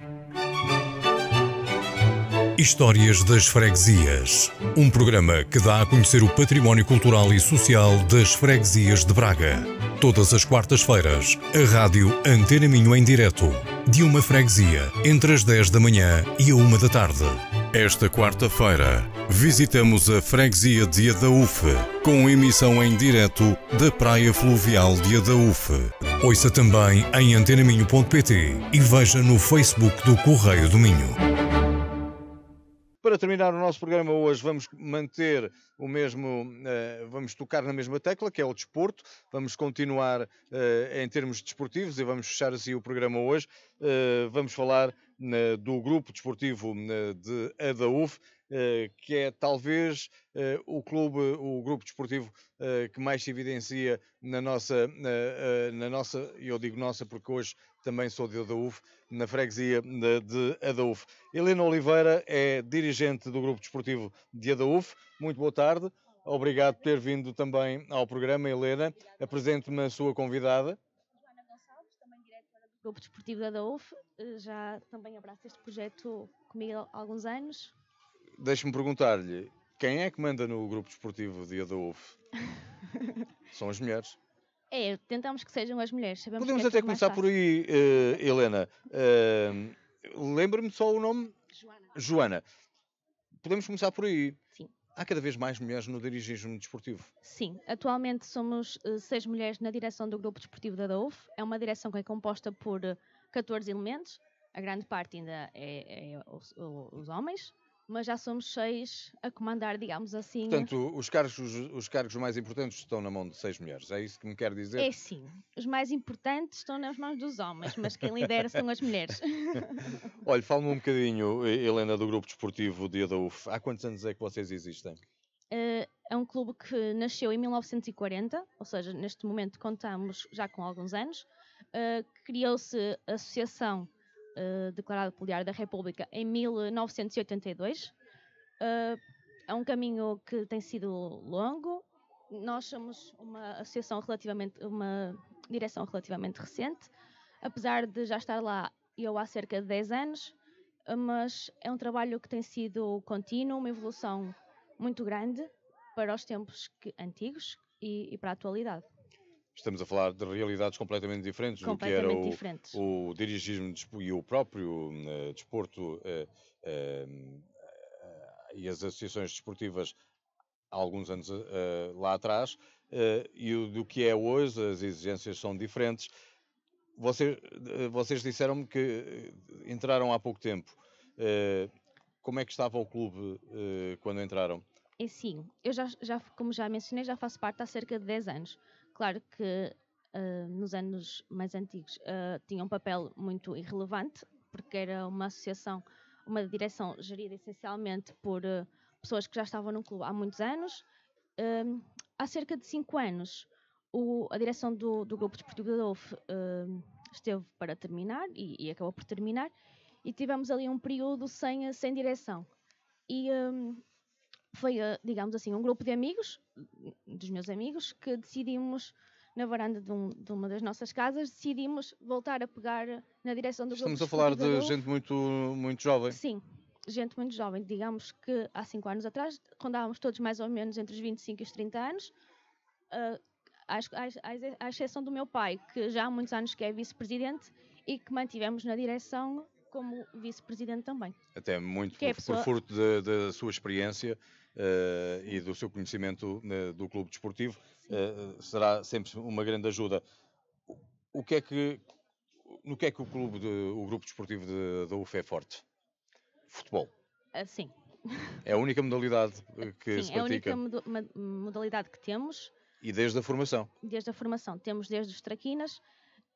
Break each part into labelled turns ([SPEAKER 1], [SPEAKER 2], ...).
[SPEAKER 1] Thank you. Histórias das Freguesias. Um programa que dá a conhecer o património cultural e social das freguesias de Braga. Todas as quartas-feiras, a rádio Antena Minho em direto, de uma freguesia, entre as 10 da manhã e a 1 da tarde. Esta quarta-feira, visitamos a freguesia de Adaúfe, com emissão em direto da Praia Fluvial de Adaúfe. Ouça também em antenaminho.pt e veja no Facebook do Correio do Minho. Para terminar o nosso programa hoje, vamos manter o mesmo, eh, vamos tocar na mesma tecla, que é o desporto. Vamos continuar eh, em termos desportivos e vamos fechar assim o programa hoje. Eh, vamos falar do grupo desportivo de Adaúf, eh, que é talvez eh, o clube, o grupo desportivo eh, que mais se evidencia na nossa, na, nossa, eu digo nossa porque hoje também sou de Adaúf, na freguesia de, de Adaúf. Helena Oliveira é dirigente do grupo desportivo de Adaúf. Muito boa tarde. Obrigado por ter vindo também ao programa, Helena. Apresente-me a sua convidada. Joana Gonçalves,
[SPEAKER 2] também Grupo Desportivo da DAUF. Já também abraço este projeto comigo há alguns anos
[SPEAKER 1] deixe-me perguntar-lhe: quem é que manda no grupo desportivo Dia da São as mulheres.
[SPEAKER 2] É, tentamos que sejam as mulheres. Sabemos Podemos é até começar por
[SPEAKER 1] aí, uh, Helena. Uh, Lembra-me só o nome? Joana. Joana. Podemos começar por aí. Sim. Há cada vez mais mulheres no dirigismo desportivo.
[SPEAKER 2] Sim, atualmente somos eh, seis mulheres na direção do grupo desportivo da DAUF. É uma direção que é composta por 14 elementos. A grande parte ainda é, é os, os homens, mas já somos seis a comandar, digamos assim.
[SPEAKER 1] Portanto, os cargos, os cargos mais importantes estão na mão de seis mulheres, é isso que me quer dizer? É
[SPEAKER 2] sim, os mais importantes estão nas mãos dos homens,
[SPEAKER 1] mas quem lidera são as
[SPEAKER 2] mulheres.
[SPEAKER 1] Olha, fala-me um bocadinho, Helena, do Grupo Desportivo Dia da UF. Há quantos anos é que vocês existem?
[SPEAKER 2] Eh, é um clube que nasceu em 1940, ou seja, neste momento contamos já com alguns anos. Eh, criou-se a Associação uh, declarado pelo Diário da República em 1982. Uh, eh, é um caminho que tem sido longo. Nós somos uma associação relativamente, uma direção relativamente recente, apesar de já estar lá eu há cerca de 10 anos, mas é um trabalho que tem sido contínuo, uma evolução muito grande para os tempos que, antigos e, e para a atualidade
[SPEAKER 1] estamos a falar de realidades completamente diferentes completamente do que era o, diferentes. o dirigismo e o próprio eh, desporto eh, eh, e as associações desportivas há alguns anos lá atrás e o, do que é hoje, as exigências são diferentes. Vocês, vocês disseram-me que entraram há pouco tempo. como é que estava o clube quando entraram?
[SPEAKER 2] É sim, eu já, já, como já mencionei, já faço parte há cerca de 10 anos. Claro que uh, nos anos mais antigos uh, tinha um papel muito irrelevante, porque era uma associação, uma direção gerida essencialmente por uh, pessoas que já estavam no clube há muitos anos. há cerca de cinco anos, o, a direção do, do Grupo Desportivo da DOF esteve para terminar e, e, acabou por terminar, e tivemos ali um período sem, sem direção. E foi, eh, digamos assim, um grupo de amigos, dos meus amigos, que decidimos, na varanda de, um, de uma das nossas casas, decidimos voltar a pegar na direção do Estamos grupo. Estamos a falar de gente
[SPEAKER 1] muito, muito jovem.
[SPEAKER 2] Sim, gente muito jovem. Digamos que há 5 anos atrás rondávamos todos mais ou menos entre os 25 e os 30 anos. Eh, à, exceção do meu pai, que já há muitos anos que é vice-presidente e que mantivemos na direção como vice-presidente também.
[SPEAKER 1] Até muito é por, pessoa... por, furto da sua experiência uh, e do seu conhecimento uh, do clube desportivo, uh, será sempre uma grande ajuda. O, que é que, no que é que o clube, de, o grupo desportivo de, da UF é forte? Futebol. Ah, sim. É a única modalidade eh, que Sim, se pratica. é a
[SPEAKER 2] única modalidade que temos.
[SPEAKER 1] E desde a formação?
[SPEAKER 2] Desde a formação. Temos desde os traquinas,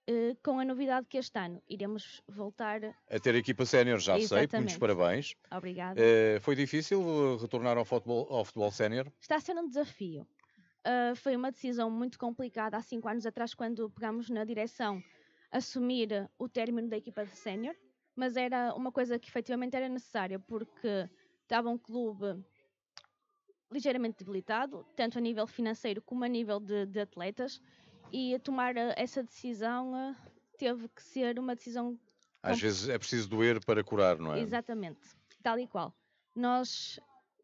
[SPEAKER 2] eh, com a novidade que este ano iremos voltar
[SPEAKER 1] a ter a equipa sénior, já Exatamente. sei, muitos parabéns. Obrigada. Uh, foi difícil retornar ao futebol, ao futebol sénior?
[SPEAKER 2] Está a ser um desafio. Uh, foi uma decisão muito complicada há cinco anos atrás, quando pegámos na direção assumir o término da equipa sénior, mas era uma coisa que efetivamente era necessária, porque estava um clube ligeiramente debilitado, tanto a nível financeiro como a nível de, de atletas e a tomar eh, essa decisão eh, teve que ser uma decisão.
[SPEAKER 1] Às vezes é preciso doer para curar, não é?
[SPEAKER 2] Exatamente, tal e qual. Nós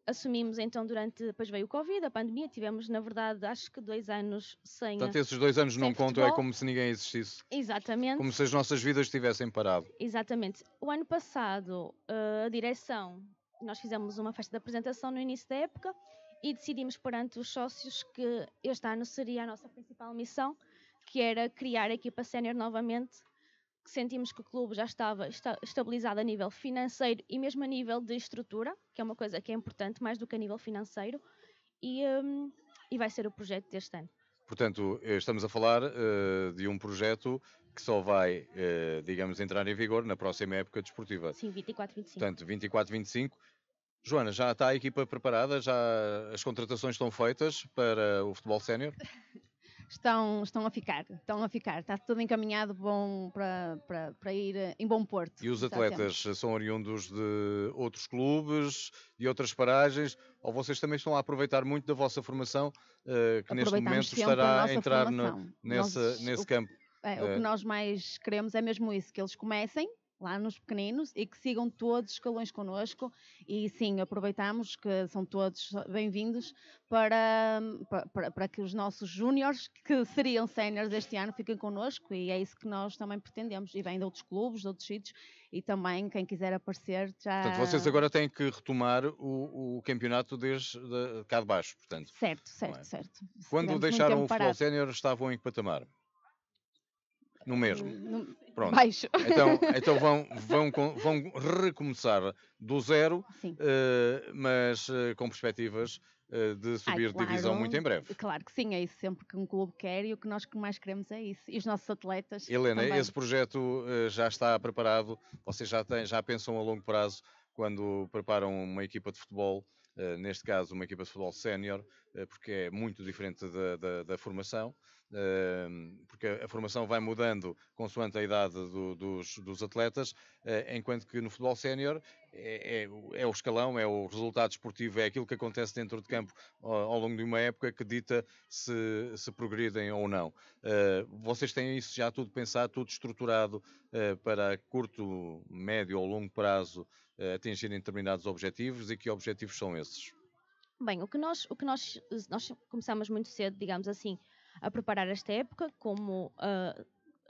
[SPEAKER 2] assumimos então durante. Depois veio o Covid, a pandemia, tivemos, na verdade, acho que dois anos sem. Portanto, esses
[SPEAKER 1] dois anos não contam, é como se ninguém existisse.
[SPEAKER 2] Exatamente.
[SPEAKER 1] Como se as nossas vidas tivessem parado.
[SPEAKER 2] Exatamente. O ano passado, eh, a direção, nós fizemos uma festa de apresentação no início da época e decidimos perante os sócios que este ano seria a nossa principal missão, que era criar a equipa sénior novamente, que sentimos que o clube já estava esta estabilizado a nível financeiro e mesmo a nível de estrutura, que é uma coisa que é importante mais do que a nível financeiro, e, um, e vai ser o projeto deste ano.
[SPEAKER 1] Portanto, eh, estamos a falar uh, de um projeto que só vai, uh, digamos, entrar em vigor na próxima época desportiva. Sim, 24-25. Portanto, 24-25 Joana, já está a equipa preparada? Já as contratações estão feitas para o futebol sénior?
[SPEAKER 2] estão,
[SPEAKER 3] estão a ficar, estão a ficar. Está tudo encaminhado bom para, para, para ir em bom porto. E os atletas
[SPEAKER 1] são oriundos de outros clubes, de outras paragens, ou vocês também estão a aproveitar muito da vossa formação, eh, que neste momento estará a entrar no, nessa, nós, nesse o, campo? É, o que eh, nós
[SPEAKER 3] mais queremos é mesmo isso, que eles comecem lá nos pequeninos e que sigam todos os escalões connosco e sim, aproveitamos que são todos bem-vindos para, para, para, que os nossos júniores que seriam séniores este ano fiquem connosco e é isso que nós também pretendemos e vêm de outros clubes, de outros sítios e também quem quiser aparecer já... Portanto, vocês
[SPEAKER 1] agora têm que retomar o, o campeonato desde de, cá de baixo, portanto.
[SPEAKER 3] Certo, é? certo, é? certo. Quando Tivemos deixaram o futebol
[SPEAKER 1] sénior estavam em que patamar? No mesmo. No, Pronto. Baixo. Então, então vão, vão, vão recomeçar do zero, uh, mas uh, com perspectivas uh, de subir Ai, claro, divisão muito em breve.
[SPEAKER 3] Claro que sim, é isso sempre que um clube quer e o que nós que mais queremos é isso. E os nossos atletas. Helena, também. esse
[SPEAKER 1] projeto já está preparado, vocês já, têm, já pensam a longo prazo quando preparam uma equipa de futebol. neste caso, uma equipa de futebol sénior, porque é muito diferente da, da, da formação porque a formação vai mudando consoante a idade do, dos, dos, atletas, ah, enquanto que no futebol sénior é, é, é, o escalão, é o resultado esportivo, é aquilo que acontece dentro de campo ao, ao longo de uma época que dita se, se progridem ou não. Ah, vocês têm isso já tudo pensado, tudo estruturado ah, para curto, médio ou longo prazo atingirem determinados objetivos e que objetivos são esses?
[SPEAKER 2] Bem, o que nós, o que nós, nós começamos muito cedo, digamos assim, a preparar esta época, como uh,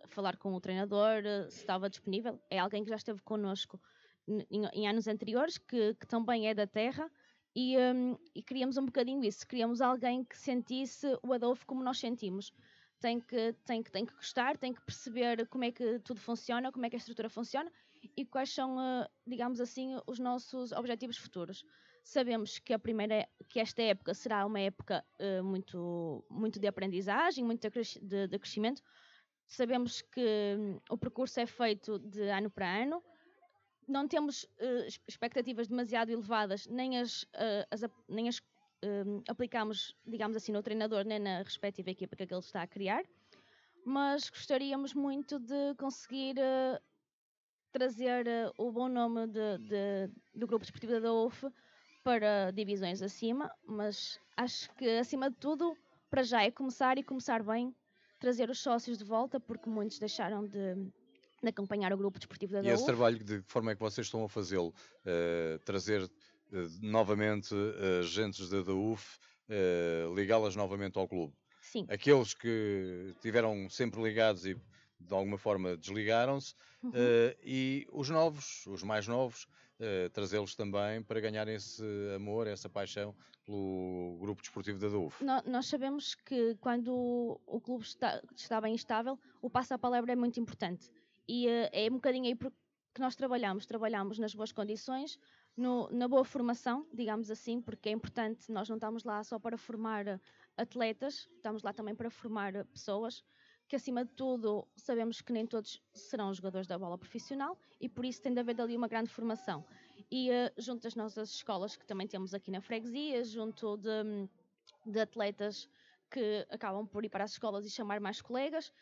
[SPEAKER 2] falar com o treinador, uh, se estava disponível. É alguém que já esteve connosco em, em anos anteriores, que, que, também é da terra, e, um, e queríamos um bocadinho isso. Queríamos alguém que sentisse o Adolfo como nós sentimos. Tem que, tem, que, tem que gostar, tem que perceber como é que tudo funciona, como é que a estrutura funciona e quais são, ah, digamos assim, os nossos objetivos futuros. Sabemos que, a primeira, é, que esta época será uma época uh, muito, muito de aprendizagem, muito de, de crescimento. Sabemos que um, o percurso é feito de ano para ano. Não temos uh, expectativas demasiado elevadas, nem as, uh, as nem as hum, aplicamos, digamos assim, no treinador, nem na respectiva equipa que é ele está a criar. Mas gostaríamos muito de conseguir trazer uh, o bom nome de, de, do grupo desportivo da UF para divisões acima, mas acho que acima de tudo, para já é começar e começar bem, trazer os sócios de volta, porque muitos deixaram de, de acompanhar o grupo desportivo da E esse trabalho,
[SPEAKER 1] de que forma é que vocês estão a fazê-lo? Uh, trazer uh, novamente uh, eh, gentes da DUF, uh, ligá-las novamente ao clube? Sim. Aqueles que tiveram sempre ligados e de alguma forma desligaram-se, uhum. uh, e os novos, os mais novos, uh, trazê-los também para ganhar esse amor, essa paixão pelo grupo desportivo da DUF.
[SPEAKER 2] No, nós sabemos que quando o clube está, está bem estável, o passo à palavra é muito importante. E uh, é um bocadinho aí que nós trabalhamos, trabalhamos nas boas condições, no, na boa formação, digamos assim, porque é importante, nós não estamos lá só para formar atletas, estamos lá também para formar pessoas, que acima de tudo sabemos que nem todos serão jogadores da bola profissional e por isso tem de haver ali uma grande formação. E uh, junto das nossas escolas que também temos aqui na freguesia, junto de, de atletas que acabam por ir para as escolas e chamar mais colegas,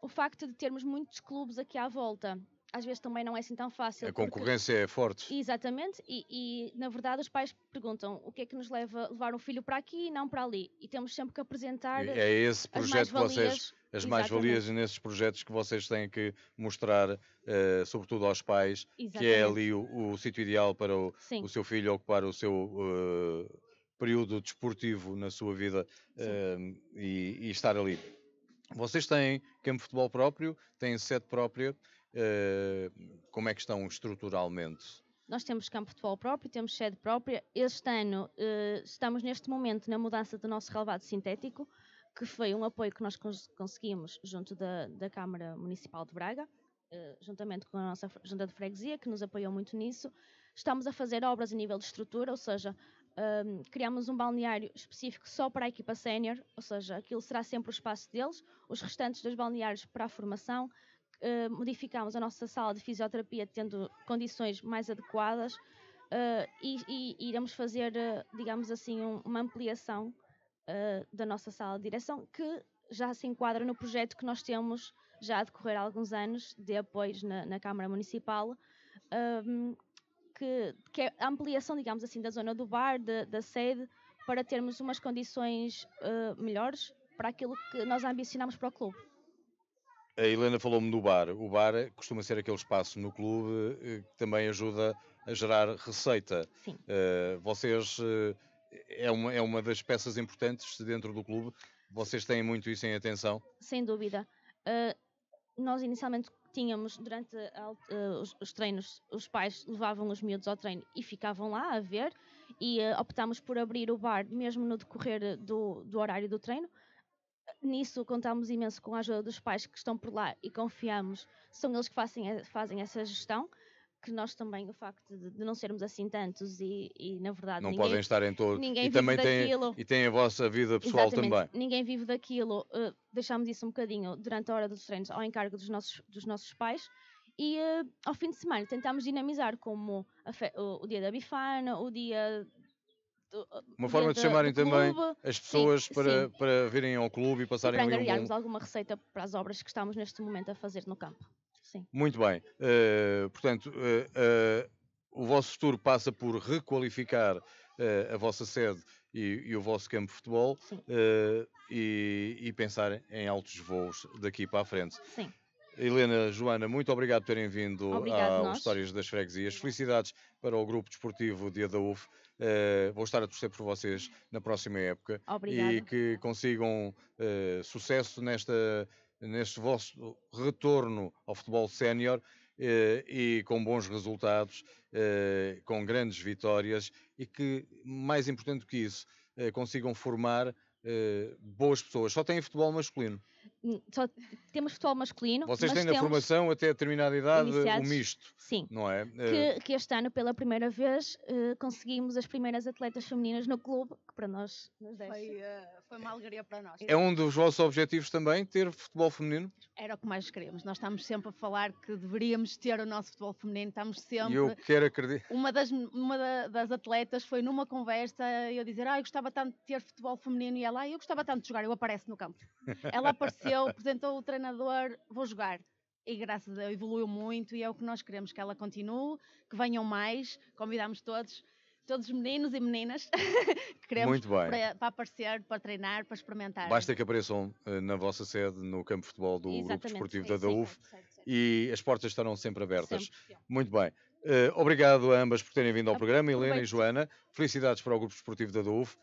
[SPEAKER 2] o facto de termos muitos clubes aqui à volta às vezes também não é assim tão fácil. A concorrência
[SPEAKER 1] porque... é forte.
[SPEAKER 2] Exatamente, e, e, na verdade os pais perguntam o que é que nos leva a levar um filho para aqui e não para ali. E temos sempre que apresentar. É
[SPEAKER 1] esse projeto que vocês as mais-valias nesses projetos que vocês têm que mostrar, uh, sobretudo aos pais, Exatamente. que é ali o, o sítio ideal para o, o, seu filho ocupar o seu uh, período desportivo na sua vida uh, e, e, estar ali. Vocês têm campo de futebol próprio, têm sede própria, como é que estão estruturalmente?
[SPEAKER 2] Nós temos campo de futebol próprio, temos sede própria. Este ano estamos neste momento na mudança do nosso relevado sintético que foi um apoio que nós cons conseguimos junto da, da Câmara Municipal de Braga, eh, juntamente com a nossa Junta de Freguesia, que nos apoiou muito nisso. Estamos a fazer obras a nível de estrutura, ou seja, um, ehm, criamos um balneário específico só para a equipa sénior, ou seja, aquilo será sempre o espaço deles, os restantes dos balneários para a formação. Uh, modificamos a nossa sala de fisioterapia tendo condições mais adequadas uh, e, e, iremos fazer, uh, digamos assim, um, uma ampliação ah, da nossa sala de direção, que já se enquadra no projeto que nós temos já a decorrer há alguns anos de na, na Câmara Municipal, um, que, que, é a ampliação, digamos assim, da zona do bar, de, da sede, para termos umas condições uh, melhores para aquilo que nós ambicionamos para o clube.
[SPEAKER 1] A Helena falou-me do bar. O bar costuma ser aquele espaço no clube eh, que também ajuda a gerar receita. Sim. Uh, vocês uh, é uma, é uma das peças importantes dentro do clube. Vocês têm muito isso em atenção? Sem
[SPEAKER 2] dúvida. Uh, nós inicialmente tínhamos, durante a, uh, os, os, treinos, os pais levavam os miúdos ao treino e ficavam lá a ver, e uh, optámos por abrir o bar mesmo no decorrer do, do horário do treino. Nisso contámos imenso com a ajuda dos pais que estão por lá e confiamos, são eles que fazem, fazem essa gestão que nós também, o facto de, de não sermos assim tantos e, e na verdade. Não ninguém, podem estar em todos. Ninguém e vive também daquilo. Tem, e
[SPEAKER 1] tem a vossa vida pessoal Exatamente, também.
[SPEAKER 2] Ninguém vive daquilo. Uh, deixámos isso um bocadinho durante a hora dos treinos ao encargo dos nossos, dos nossos pais. E uh, ao fim de semana tentámos dinamizar como fe, o, o, dia da bifana, o dia. Uma forma de chamarem também as pessoas sim, para, sim.
[SPEAKER 1] para virem ao clube e passarem e para ali um...
[SPEAKER 2] alguma receita para as obras que estamos neste momento a fazer no campo.
[SPEAKER 1] Sim. Muito bem. Uh, portanto, uh, o vosso futuro passa por requalificar a vossa sede e, e, o vosso campo de futebol e, e, pensar em altos voos daqui para a frente. Sim. Helena, Joana, muito obrigado por terem vindo às Histórias das Freguesias. Felicidades para o Grupo Desportivo de Adaúf. Uh, vou estar a torcer por vocês na próxima época. Obrigada. E que consigam uh, sucesso nesta neste vosso retorno ao futebol sénior eh, e com bons resultados, eh, com grandes vitórias e que, mais importante do que isso, eh, consigam formar boas pessoas. Só tem futebol masculino
[SPEAKER 2] só temos futebol masculino. Vocês têm na
[SPEAKER 1] formação até a determinada idade o um misto. Sim. Não é? Que, eh,
[SPEAKER 2] que, este ano, pela primeira vez, uh, conseguimos as primeiras atletas femininas no clube, que para nós
[SPEAKER 3] nos deixa. Foi, uh, foi uma alegria para nós.
[SPEAKER 1] É um dos vossos objetivos também, ter futebol feminino?
[SPEAKER 3] Era o que mais queríamos. Nós estamos sempre a falar que deveríamos ter o nosso futebol feminino. Estamos sempre. Eu
[SPEAKER 1] quero acreditar.
[SPEAKER 3] Uma das, uma das atletas foi numa conversa eu dizer: Ah, eu gostava tanto de ter futebol feminino. E ela, ah, eu gostava tanto de jogar. Eu apareço no campo.
[SPEAKER 1] Ela apareceu eu é
[SPEAKER 3] apresentou o treinador, vou jogar. E graças a Deus evoluiu muito e é o que nós queremos que ela continue, que venham mais, convidamos todos, todos os meninos e meninas que queremos para, para, aparecer, para treinar, para experimentar. Basta
[SPEAKER 1] que apareçam eh, na vossa sede, no campo de futebol do Exatamente, Grupo Desportivo da Uf e as portas estarão sempre abertas. Sempre. Muito bem. Uh, obrigado a ambas por terem vindo ao programa, Helena e Joana. Felicidades para o Grupo Desportivo da Uf.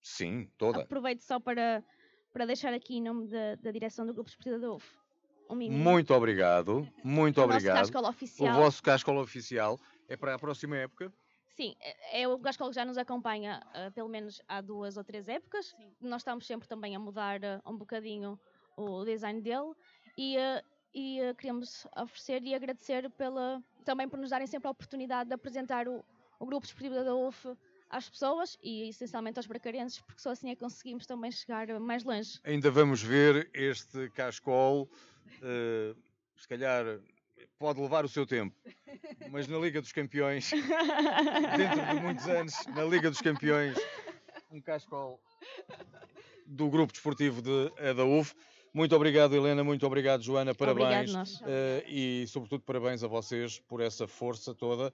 [SPEAKER 1] Sim, toda.
[SPEAKER 2] Aproveito só para para deixar aqui em nome da, da direção do Grupo Esportivo da UF. Um muito
[SPEAKER 1] obrigado, muito o obrigado. Nosso oficial. O vosso cascola oficial é para a próxima época?
[SPEAKER 2] Sim, é, é o Gascol que já nos acompanha uh, pelo menos há duas ou três épocas. Sim. Nós estamos sempre também a mudar uh, um bocadinho o design dele e, uh, e queremos oferecer e agradecer pela, também por nos darem sempre a oportunidade de apresentar o, o grupo desportivo da UF às pessoas e essencialmente aos bracarenses porque só assim é que conseguimos também chegar mais longe.
[SPEAKER 1] Ainda vamos ver este cascol, uh, se calhar pode levar o seu tempo, mas na Liga dos Campeões, dentro de muitos anos, na Liga dos Campeões, um cascol do Grupo Desportivo de Adaúve. Muito obrigado, Helena. Muito obrigado, Joana. Parabéns. Obrigado, uh, eh, e, sobretudo, parabéns a vocês por essa força toda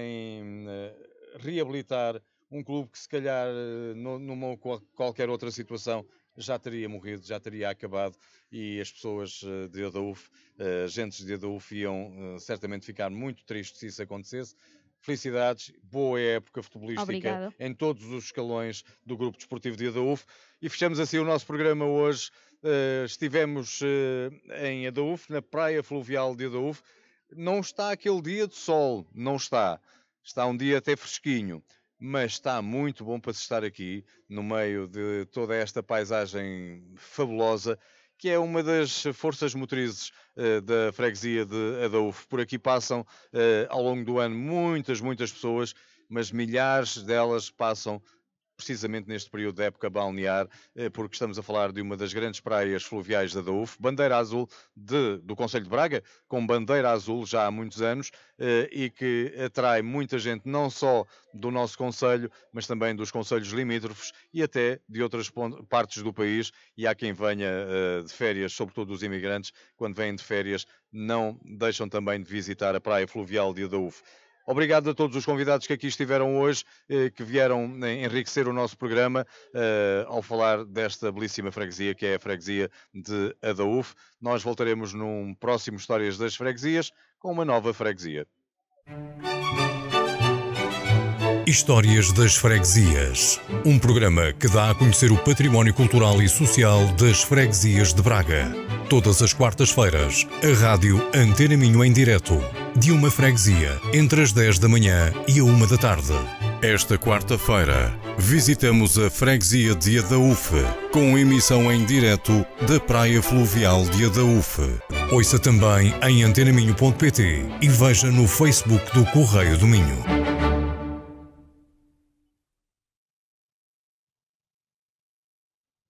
[SPEAKER 1] em. Uh, reabilitar um clube que se calhar eh, numa qualquer outra situação já teria morrido, já teria acabado e as pessoas eh, de Adaúf, eh, agentes de Adaúf, iam certamente ficar muito tristes se isso acontecesse. Felicidades, boa época futebolística em todos os escalões do Grupo Desportivo de Adaúf. E fechamos assim o nosso programa hoje. estivemos em Adaúf, na Praia Fluvial de Adaúf. Não está aquele dia de sol, não está Está um dia até fresquinho, mas está muito bom para se estar aqui, no meio de toda esta paisagem fabulosa, que é uma das forças motrizes uh, da freguesia de Adaúfo. Por aqui passam, uh, ao longo do ano, muitas, muitas pessoas, mas milhares delas passam precisamente neste período de época balnear, eh, porque estamos a falar de uma das grandes praias fluviais da DAUF, bandeira azul de, do Conselho de Braga, com bandeira azul já há muitos anos eh, e que atrai muita gente, não só do nosso Conselho, mas também dos Conselhos limítrofes e até de outras partes do país. E há quem venha eh, de férias, sobretudo os imigrantes, quando vêm de férias, não deixam também de visitar a praia fluvial de Adaúf. Obrigado a todos os convidados que aqui estiveram hoje, eh, que vieram enriquecer o nosso programa eh, ao falar desta belíssima freguesia, que é a freguesia de Adaúf. Nós voltaremos num próximo Histórias das Freguesias com uma nova freguesia. Histórias das Freguesias. Um programa que dá a conhecer o património cultural e social das freguesias de Braga. Todas as quartas-feiras, a Rádio Antena Minho em Direto de uma freguesia entre as 10 da manhã e a 1 da tarde. Esta quarta-feira, visitamos a freguesia de Adaúfe, com emissão em direto da Praia Fluvial de Adaúfe. Ouça também em antenaminho.pt e veja no Facebook do Correio do Minho.